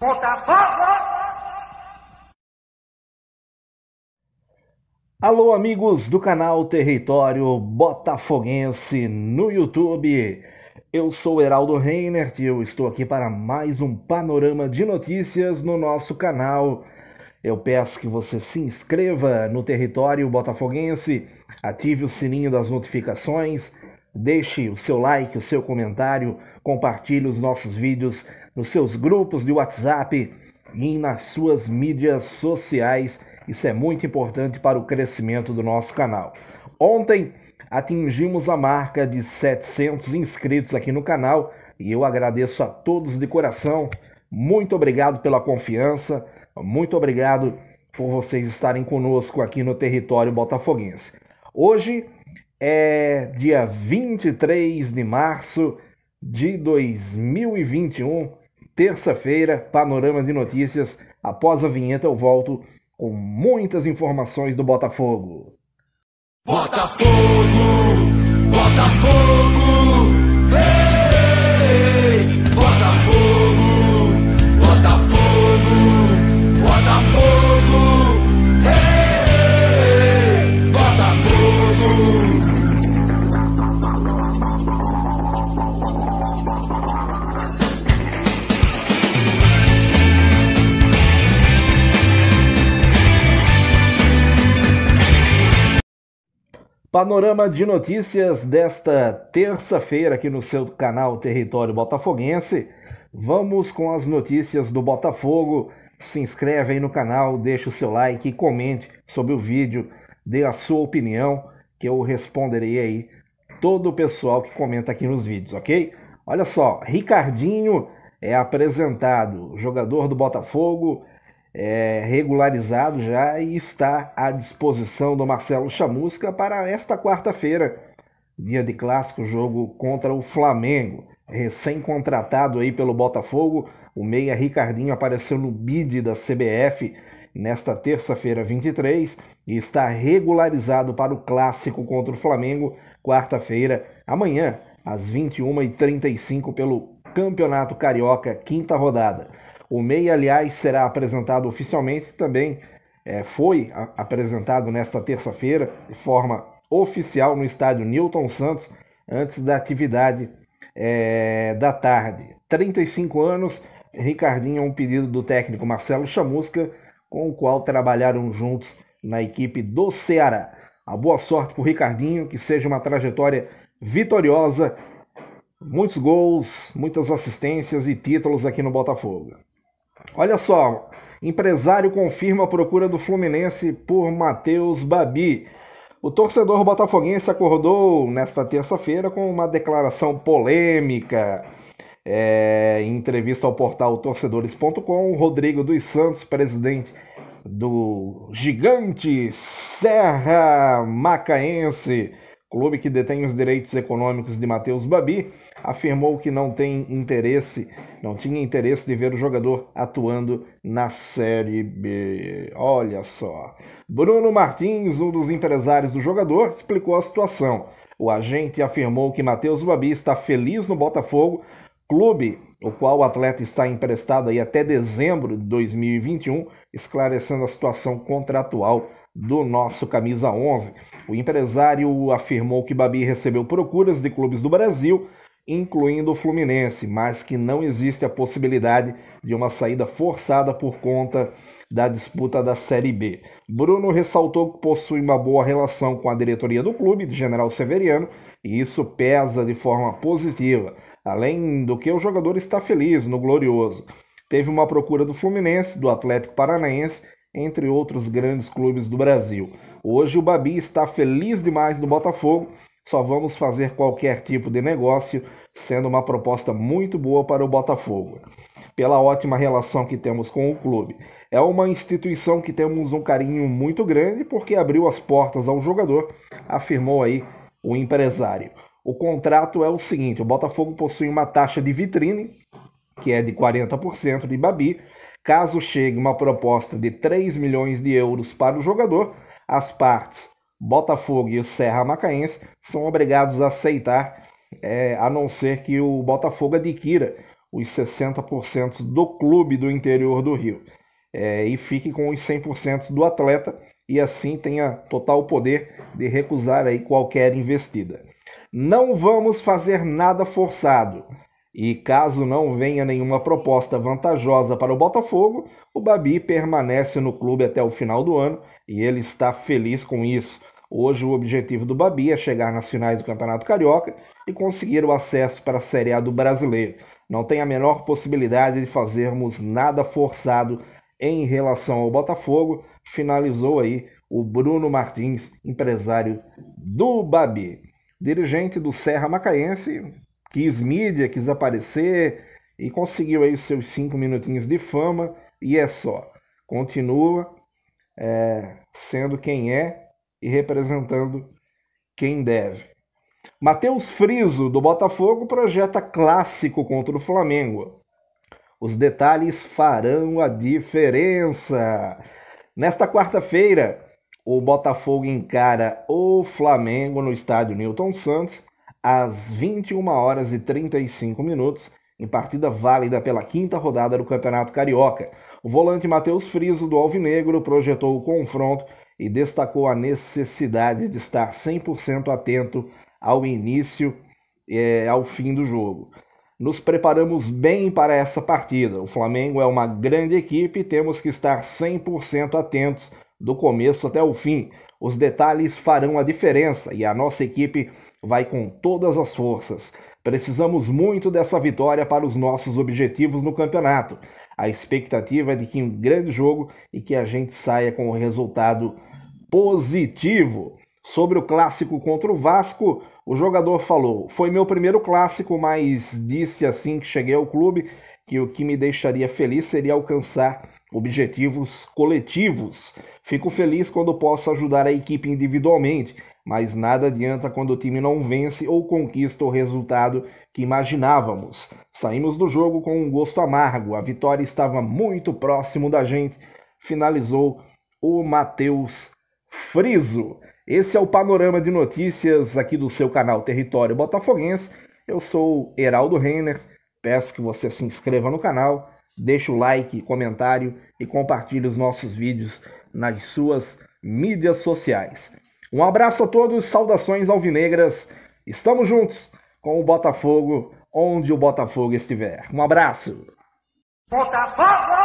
Botafogo! Alô, amigos do canal Território Botafoguense no YouTube. Eu sou Heraldo Reinert e eu estou aqui para mais um panorama de notícias no nosso canal. Eu peço que você se inscreva no Território Botafoguense, ative o sininho das notificações, deixe o seu like, o seu comentário, compartilhe os nossos vídeos nos seus grupos de WhatsApp e nas suas mídias sociais. Isso é muito importante para o crescimento do nosso canal. Ontem atingimos a marca de 700 inscritos aqui no canal e eu agradeço a todos de coração. Muito obrigado pela confiança, muito obrigado por vocês estarem conosco aqui no território botafoguense. Hoje é dia 23 de março de 2021 terça-feira, panorama de notícias. Após a vinheta, eu volto com muitas informações do Botafogo. Botafogo! Botafogo! Panorama de notícias desta terça-feira aqui no seu canal Território Botafoguense. Vamos com as notícias do Botafogo. Se inscreve aí no canal, deixa o seu like, comente sobre o vídeo, dê a sua opinião, que eu responderei aí todo o pessoal que comenta aqui nos vídeos, ok? Olha só, Ricardinho é apresentado, jogador do Botafogo, é, regularizado já e está à disposição do Marcelo Chamusca para esta quarta-feira, dia de clássico, jogo contra o Flamengo. Recém-contratado aí pelo Botafogo, o meia Ricardinho apareceu no bid da CBF nesta terça-feira 23 e está regularizado para o clássico contra o Flamengo, quarta-feira, amanhã, às 21h35 pelo Campeonato Carioca, quinta rodada. O MEI, aliás, será apresentado oficialmente também. É, foi apresentado nesta terça-feira, de forma oficial, no estádio Newton Santos, antes da atividade é, da tarde. 35 anos, Ricardinho é um pedido do técnico Marcelo Chamusca, com o qual trabalharam juntos na equipe do Ceará. A boa sorte para o Ricardinho, que seja uma trajetória vitoriosa, muitos gols, muitas assistências e títulos aqui no Botafogo. Olha só, empresário confirma a procura do Fluminense por Matheus Babi. O torcedor botafoguense acordou nesta terça-feira com uma declaração polêmica. É, em entrevista ao portal torcedores.com, Rodrigo dos Santos, presidente do gigante Serra Macaense, clube que detém os direitos econômicos de Matheus Babi, afirmou que não tem interesse, não tinha interesse de ver o jogador atuando na Série B. Olha só. Bruno Martins, um dos empresários do jogador, explicou a situação. O agente afirmou que Matheus Babi está feliz no Botafogo, clube, o qual o atleta está emprestado aí até dezembro de 2021, esclarecendo a situação contratual do nosso camisa 11. O empresário afirmou que Babi recebeu procuras de clubes do Brasil incluindo o Fluminense, mas que não existe a possibilidade de uma saída forçada por conta da disputa da Série B. Bruno ressaltou que possui uma boa relação com a diretoria do clube, de General Severiano, e isso pesa de forma positiva, além do que o jogador está feliz no Glorioso. Teve uma procura do Fluminense, do Atlético Paranaense, entre outros grandes clubes do Brasil. Hoje o Babi está feliz demais no Botafogo só vamos fazer qualquer tipo de negócio, sendo uma proposta muito boa para o Botafogo. Pela ótima relação que temos com o clube. É uma instituição que temos um carinho muito grande porque abriu as portas ao jogador, afirmou aí o empresário. O contrato é o seguinte: o Botafogo possui uma taxa de vitrine, que é de 40% de Babi. Caso chegue uma proposta de 3 milhões de euros para o jogador, as partes Botafogo e o Serra Macaense são obrigados a aceitar, é, a não ser que o Botafogo adquira os 60% do clube do interior do Rio é, e fique com os 100% do atleta e assim tenha total poder de recusar aí qualquer investida. Não vamos fazer nada forçado. E caso não venha nenhuma proposta vantajosa para o Botafogo, o Babi permanece no clube até o final do ano e ele está feliz com isso. Hoje o objetivo do Babi é chegar nas finais do Campeonato Carioca e conseguir o acesso para a Série A do Brasileiro. Não tem a menor possibilidade de fazermos nada forçado em relação ao Botafogo, finalizou aí o Bruno Martins, empresário do Babi. Dirigente do Serra Macaense, quis mídia, quis aparecer e conseguiu aí os seus cinco minutinhos de fama e é só. Continua é, sendo quem é e representando quem deve. Matheus Friso, do Botafogo, projeta clássico contra o Flamengo. Os detalhes farão a diferença. Nesta quarta-feira, o Botafogo encara o Flamengo no estádio Newton Santos às 21 horas e 35 minutos, em partida válida pela quinta rodada do Campeonato Carioca. O volante Matheus Friso do Alvinegro projetou o confronto e destacou a necessidade de estar 100% atento ao início e é, ao fim do jogo. Nos preparamos bem para essa partida. O Flamengo é uma grande equipe e temos que estar 100% atentos do começo até o fim. Os detalhes farão a diferença e a nossa equipe vai com todas as forças. Precisamos muito dessa vitória para os nossos objetivos no campeonato. A expectativa é de que um grande jogo e que a gente saia com o resultado positivo. Sobre o clássico contra o Vasco, o jogador falou: Foi meu primeiro clássico, mas disse assim que cheguei ao clube que o que me deixaria feliz seria alcançar objetivos coletivos. Fico feliz quando posso ajudar a equipe individualmente, mas nada adianta quando o time não vence ou conquista o resultado que imaginávamos. Saímos do jogo com um gosto amargo, a vitória estava muito próximo da gente, finalizou o Matheus friso. Esse é o panorama de notícias aqui do seu canal Território Botafoguense. Eu sou Heraldo Renner. Peço que você se inscreva no canal, deixe o like, comentário e compartilhe os nossos vídeos nas suas mídias sociais. Um abraço a todos, saudações alvinegras. Estamos juntos com o Botafogo, onde o Botafogo estiver. Um abraço. Botafogo!